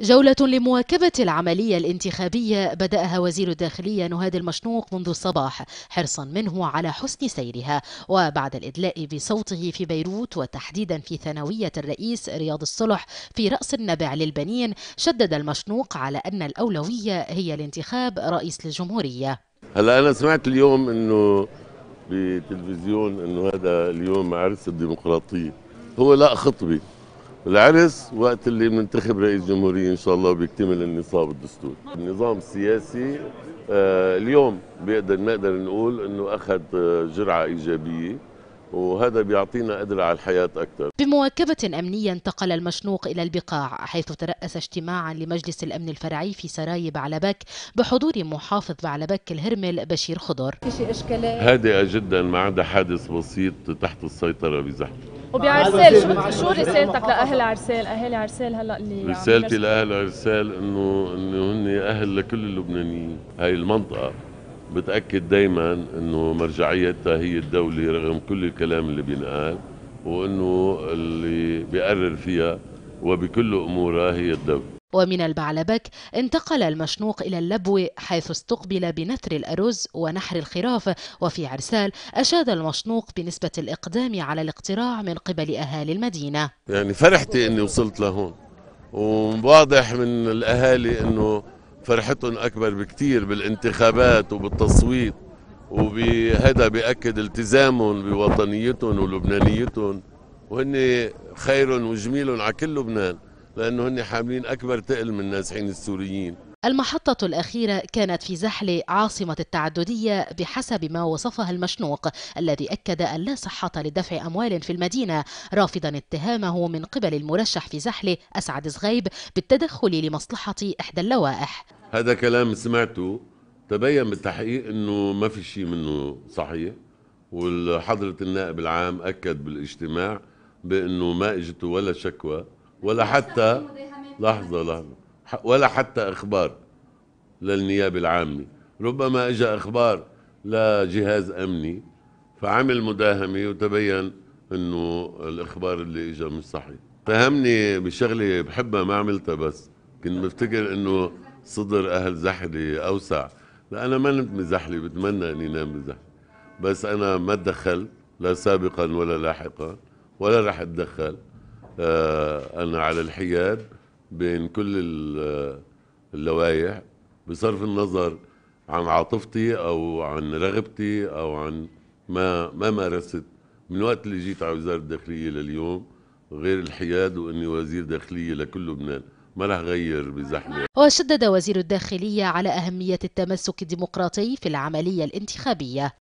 جولة لمواكبة العملية الانتخابية بدأها وزير الداخلية نهاد المشنوق منذ الصباح حرصا منه على حسن سيرها وبعد الإدلاء بصوته في بيروت وتحديدا في ثانوية الرئيس رياض الصلح في رأس النبع للبنين شدد المشنوق على أن الأولوية هي الانتخاب رئيس للجمهورية هلا أنا سمعت اليوم أنه بتلفزيون أنه هذا اليوم عرس الديمقراطية هو لا خطبي العرس وقت اللي بننتخب رئيس جمهورية إن شاء الله بيكتمل النصاب الدستوري النظام السياسي آه، اليوم بيقدر نقدر نقول أنه أخذ آه، جرعة إيجابية وهذا بيعطينا قدرة على الحياة أكثر بمواكبة أمنية انتقل المشنوق إلى البقاع حيث ترأس اجتماعا لمجلس الأمن الفرعي في سراي بعلبك بحضور محافظ بعلبك الهرمل بشير خضر هادئة جدا ما عدا حادث بسيط تحت السيطرة بزحمة وبعرسال شو شو رسالتك لاهل عرسال اهالي عرسال هلا اللي رسالتي لاهل عرسال انه انه هن اهل لكل اللبنانيين هاي المنطقه بتاكد دائما انه مرجعيتها هي الدوله رغم كل الكلام اللي بينقال وانه اللي بيقرر فيها وبكل امورها هي الدوله ومن البعلبك انتقل المشنوق إلى اللبو حيث استقبل بنثر الأرز ونحر الخراف وفي عرسال أشاد المشنوق بنسبة الإقدام على الاقتراع من قبل أهالي المدينة يعني فرحت أني وصلت لهون وواضح من الأهالي أنه فرحتهم أكبر بكتير بالانتخابات وبالتصويت وبهذا بأكد التزامهم بوطنيتهم ولبنانيتهم وهن خير وجميل على كل لبنان لأنه هن حاملين أكبر تقل من النازحين السوريين المحطة الأخيرة كانت في زحل عاصمة التعددية بحسب ما وصفها المشنوق الذي أكد أن لا صحة لدفع أموال في المدينة رافضا اتهامه من قبل المرشح في زحل أسعد صغيب بالتدخل لمصلحة إحدى اللوائح هذا كلام سمعته تبين بالتحقيق أنه ما في شيء منه صحيح وحضرة النائب العام أكد بالاجتماع بأنه ما إجته ولا شكوى ولا حتى لحظة لحظة ولا حتى إخبار للنيابة العامة ربما اجى إخبار لجهاز أمني فعمل مداهمة وتبين إنه الإخبار اللي اجى مش صحيح فهمني بشغلة بحبها ما عملتها بس كنت مفتكر إنه صدر أهل زحلي أوسع لا أنا ما نمت من زحلي بتمنى إني نام من زحلي بس أنا ما تدخلت لا سابقا ولا لاحقا ولا راح أتدخل آه، أنا على الحياد بين كل آه، اللوائح بصرف النظر عن عاطفتي أو عن رغبتي أو عن ما ما مارست من وقت اللي جيت على وزارة الداخلية لليوم غير الحياد وإني وزير داخلية لكل لبنان ما رح غير بزحمة وشدد وزير الداخلية على أهمية التمسك الديمقراطي في العملية الانتخابية